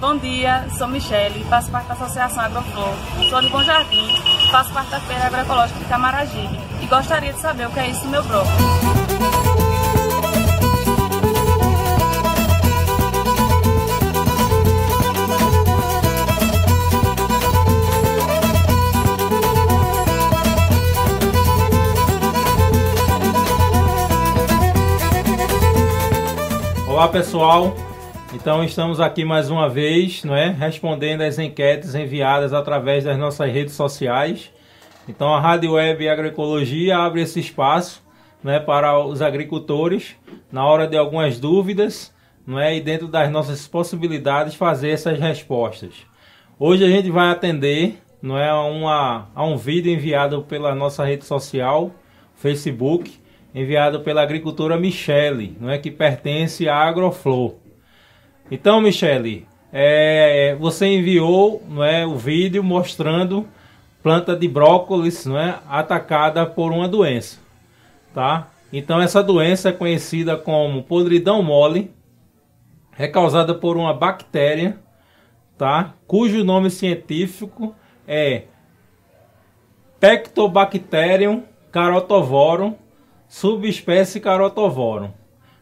Bom dia, sou Michele, faço parte da Associação Agroflor, sou de Bom Jardim, faço parte da Feira Agroecológica de Camaragibe e gostaria de saber o que é isso no meu bloco. Olá pessoal, então estamos aqui mais uma vez, não é, respondendo às enquetes enviadas através das nossas redes sociais. Então a Rádio Web Agroecologia abre esse espaço, é, para os agricultores na hora de algumas dúvidas, não é, e dentro das nossas possibilidades fazer essas respostas. Hoje a gente vai atender, não é, a, uma, a um vídeo enviado pela nossa rede social, Facebook, enviado pela agricultora Michele, não é que pertence à Agroflor. Então, Michele, é, você enviou não é, o vídeo mostrando planta de brócolis não é, atacada por uma doença, tá? Então, essa doença é conhecida como podridão mole, é causada por uma bactéria, tá? Cujo nome científico é Pectobacterium carotovorum, subespécie carotovorum.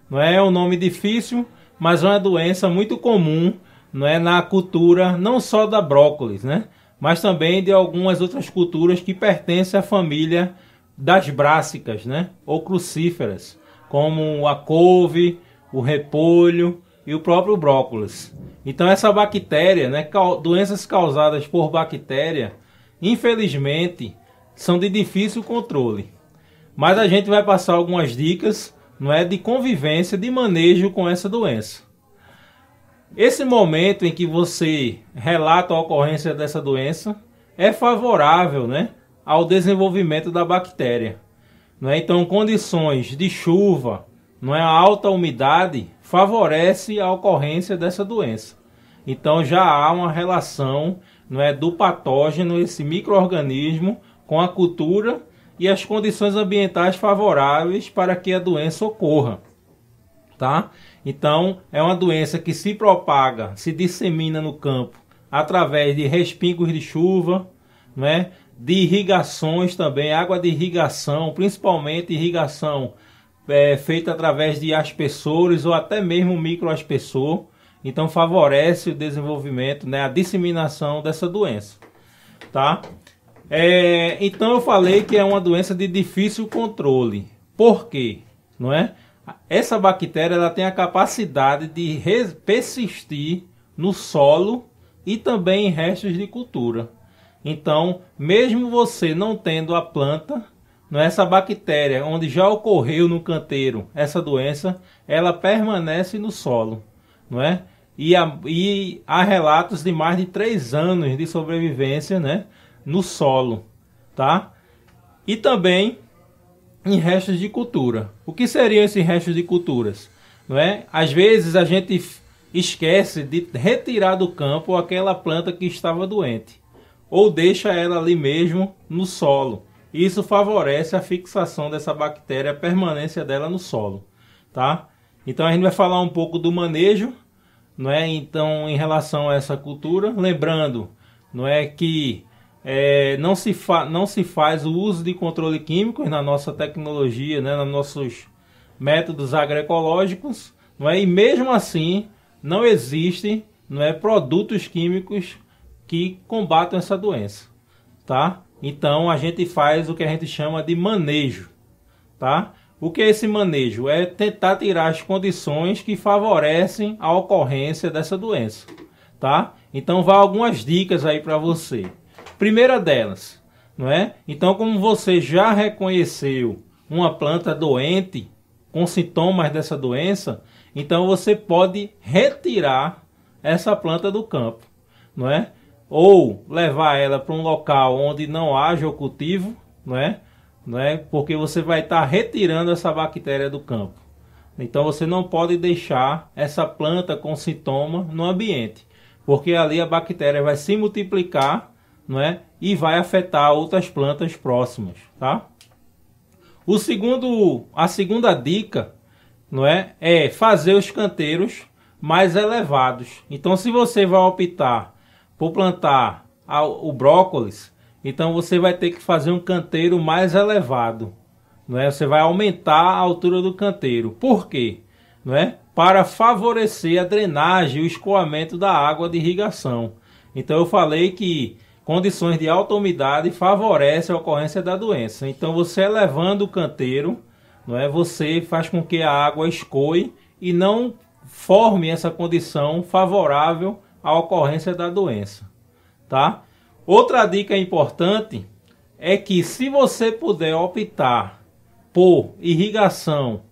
Não é, é um nome difícil, mas uma doença muito comum não é, na cultura não só da brócolis, né? mas também de algumas outras culturas que pertencem à família das brássicas né? ou crucíferas, como a couve, o repolho e o próprio brócolis. Então essa bactéria, né, doenças causadas por bactéria, infelizmente, são de difícil controle. Mas a gente vai passar algumas dicas não é de convivência, de manejo com essa doença. Esse momento em que você relata a ocorrência dessa doença é favorável, né, ao desenvolvimento da bactéria. Não é? Então, condições de chuva, não é alta umidade favorece a ocorrência dessa doença. Então, já há uma relação, não é, do patógeno, esse microorganismo com a cultura e as condições ambientais favoráveis para que a doença ocorra, tá? Então, é uma doença que se propaga, se dissemina no campo através de respingos de chuva, né? De irrigações também, água de irrigação, principalmente irrigação é, feita através de aspersores ou até mesmo microaspersor. Então favorece o desenvolvimento, né, a disseminação dessa doença, tá? É, então eu falei que é uma doença de difícil controle. Por quê? Não é? Essa bactéria ela tem a capacidade de persistir no solo e também em restos de cultura. Então, mesmo você não tendo a planta, não é? essa bactéria onde já ocorreu no canteiro essa doença, ela permanece no solo, não é? E, a, e há relatos de mais de três anos de sobrevivência, né? no solo, tá? E também em restos de cultura. O que seriam esses restos de culturas? Não é? Às vezes a gente esquece de retirar do campo aquela planta que estava doente ou deixa ela ali mesmo no solo. Isso favorece a fixação dessa bactéria, a permanência dela no solo, tá? Então a gente vai falar um pouco do manejo, não é? Então em relação a essa cultura, lembrando, não é que é, não, se não se faz o uso de controle químico na nossa tecnologia, né, nos nossos métodos agroecológicos, não é? e mesmo assim não existem não é, produtos químicos que combatam essa doença. Tá? Então a gente faz o que a gente chama de manejo. Tá? O que é esse manejo? É tentar tirar as condições que favorecem a ocorrência dessa doença. Tá? Então vá algumas dicas aí para você. Primeira delas, não é? Então, como você já reconheceu uma planta doente com sintomas dessa doença, então você pode retirar essa planta do campo, não é? Ou levar ela para um local onde não haja o cultivo, não é? Não é? Porque você vai estar tá retirando essa bactéria do campo. Então você não pode deixar essa planta com sintoma no ambiente, porque ali a bactéria vai se multiplicar não é? E vai afetar outras plantas próximas, tá? O segundo, a segunda dica, não é, é fazer os canteiros mais elevados. Então, se você vai optar por plantar a, o brócolis, então você vai ter que fazer um canteiro mais elevado, não é? Você vai aumentar a altura do canteiro. Por quê? Não é? Para favorecer a drenagem e o escoamento da água de irrigação. Então eu falei que condições de alta umidade favorecem a ocorrência da doença. Então, você elevando é o canteiro, não é, você faz com que a água escoe e não forme essa condição favorável à ocorrência da doença, tá? Outra dica importante é que se você puder optar por irrigação,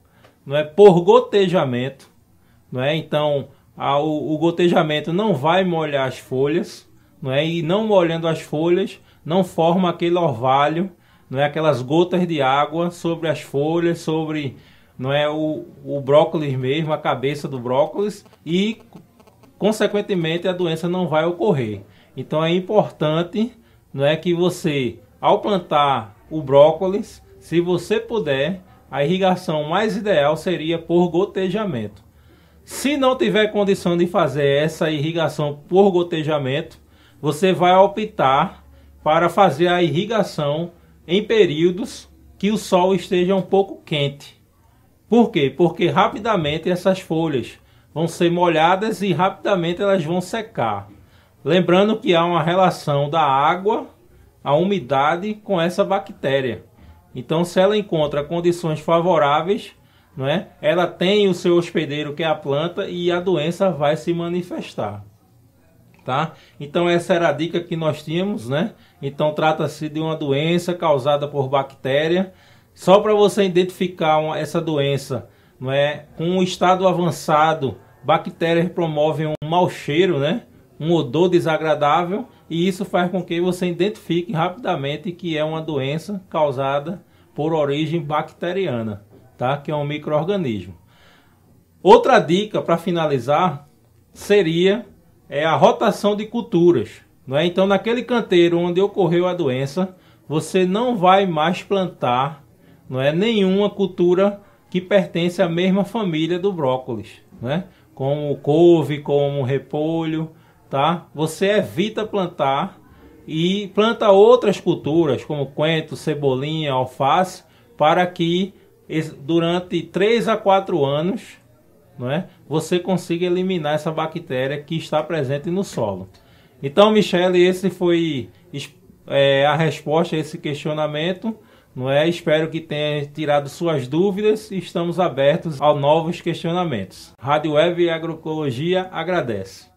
não é por gotejamento, não é? Então, a, o, o gotejamento não vai molhar as folhas, não é? E não molhando as folhas, não forma aquele orvalho, não é? Aquelas gotas de água sobre as folhas, sobre não é o, o brócolis mesmo, a cabeça do brócolis e consequentemente a doença não vai ocorrer. Então é importante, não é que você ao plantar o brócolis, se você puder, a irrigação mais ideal seria por gotejamento. Se não tiver condição de fazer essa irrigação por gotejamento, você vai optar para fazer a irrigação em períodos que o sol esteja um pouco quente. Por quê? Porque rapidamente essas folhas vão ser molhadas e rapidamente elas vão secar. Lembrando que há uma relação da água, a umidade com essa bactéria. Então, se ela encontra condições favoráveis, não é? ela tem o seu hospedeiro que é a planta e a doença vai se manifestar tá? Então essa era a dica que nós tínhamos, né? Então trata-se de uma doença causada por bactéria. Só para você identificar uma, essa doença, não é? Com um estado avançado, bactérias promovem um mau cheiro, né? Um odor desagradável e isso faz com que você identifique rapidamente que é uma doença causada por origem bacteriana, tá? Que é um microorganismo. Outra dica para finalizar seria é a rotação de culturas. Não é? Então, naquele canteiro onde ocorreu a doença, você não vai mais plantar não é nenhuma cultura que pertence à mesma família do brócolis, né? Como couve, como repolho, tá? Você evita plantar e planta outras culturas, como coentro, cebolinha, alface, para que durante 3 a 4 anos não é? Você consiga eliminar essa bactéria que está presente no solo. Então, Michele, esse foi é, a resposta a esse questionamento, não é? Espero que tenha tirado suas dúvidas e estamos abertos a novos questionamentos. Rádio Web e Agroecologia agradece.